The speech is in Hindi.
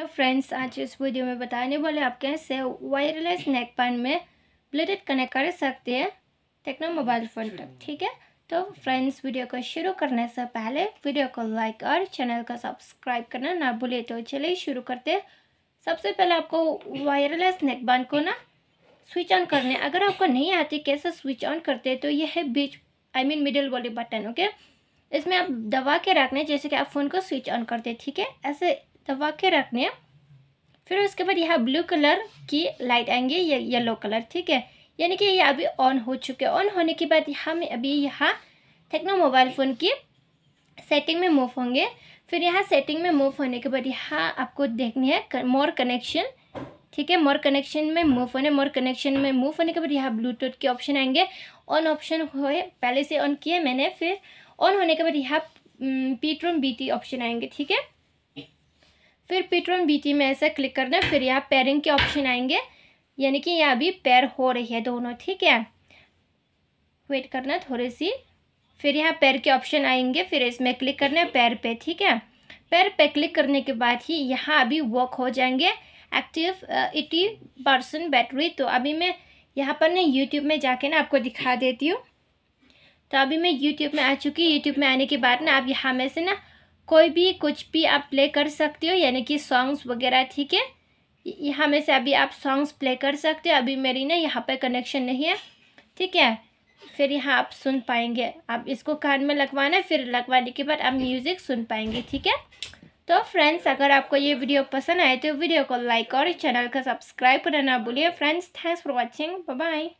हेलो फ्रेंड्स आज इस वीडियो में बताने वाले आप कैसे वायरलेस नेक पैन में ब्लूटूथ कनेक्ट कर सकते हैं टेक्नो मोबाइल फ़ोन तक ठीक है तो फ्रेंड्स वीडियो को शुरू करने से पहले वीडियो को लाइक और चैनल को सब्सक्राइब करना ना भूले तो चलिए शुरू करते हैं सबसे पहले आपको वायरलेस नेक पैन को ना स्विच ऑन करने अगर आपको नहीं आती कैसे स्विच ऑन करते तो यह है बीच आई मीन मिडिल वाली बटन ओके इसमें आप दबा के रखना जैसे कि आप फ़ोन को स्विच ऑन करते ठीक है ऐसे तो वाक्य रखने फिर उसके बाद यहाँ ब्लू कलर की लाइट आएंगे ये येलो कलर ठीक है यानी कि ये अभी ऑन हो चुके ऑन होने के बाद हम अभी यहाँ टेक्नो मोबाइल फ़ोन की सेटिंग में मूव होंगे फिर यहाँ सेटिंग में मूव होने के बाद यहाँ आपको देखनी है मोर कनेक्शन ठीक है मोर कनेक्शन में मूव होने मोर कनेक्शन में मूव होने के बाद यहाँ ब्लूटूथ के ऑप्शन आएंगे ऑन ऑप्शन हुए पहले से ऑन किए मैंने फिर ऑन होने के बाद यहाँ पीट्रोम बी टी ऑप्शन आएंगे ठीक है फिर पेट्रोन टी में ऐसा क्लिक करना है फिर यहाँ पेयरिंग के ऑप्शन आएंगे यानी कि यहाँ अभी पेयर हो रही है दोनों ठीक है वेट करना थोड़ी सी फिर यहाँ पैर के ऑप्शन आएंगे फिर इसमें क्लिक करना है पैर पे ठीक है पैर पे क्लिक करने के बाद ही यहाँ अभी वर्क हो जाएंगे एक्टिव एटी परसेंट बैटरी तो अभी मैं यहाँ पर ना यूट्यूब में जाके ना आपको दिखा देती हूँ तो अभी मैं यूट्यूब में आ चुकी यूट्यूब में आने के बाद ना आप यहाँ में से ना कोई भी कुछ भी आप प्ले कर सकते हो यानी कि सॉन्ग्स वगैरह ठीक है यहाँ में से अभी आप सॉन्ग्स प्ले कर सकते हो अभी मेरी ना यहाँ पे कनेक्शन नहीं है ठीक है फिर यहाँ आप सुन पाएंगे आप इसको कान में लगवाना फिर लगवाने के बाद आप म्यूज़िक सुन पाएंगे ठीक है तो फ्रेंड्स अगर आपको ये वीडियो पसंद आए तो वीडियो को लाइक और चैनल का सब्सक्राइब करना ना भूलिए friends thanks for watching bye